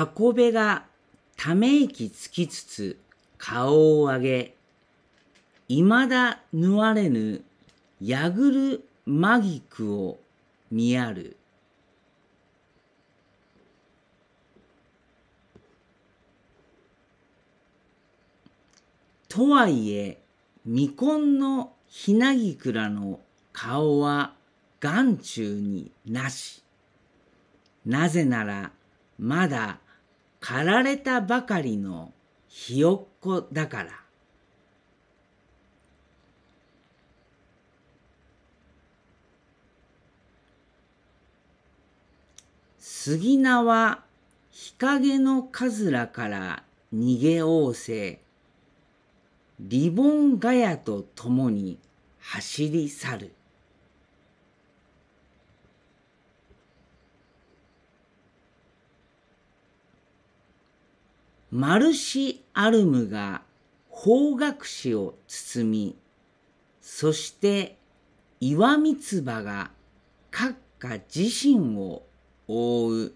箱べがため息つきつつ顔を上げ、いまだ縫われぬやぐるマギクを見やる。とはいえ未婚のひなぎくらの顔は眼中になし。なぜならまだ駆られたばかりのひよっこだから。杉名は日陰のかずらから逃げおうせ、リボンガヤと共に走り去る。マルシ・アルムが方角紙を包み、そして岩三つ葉が閣下自身を覆う。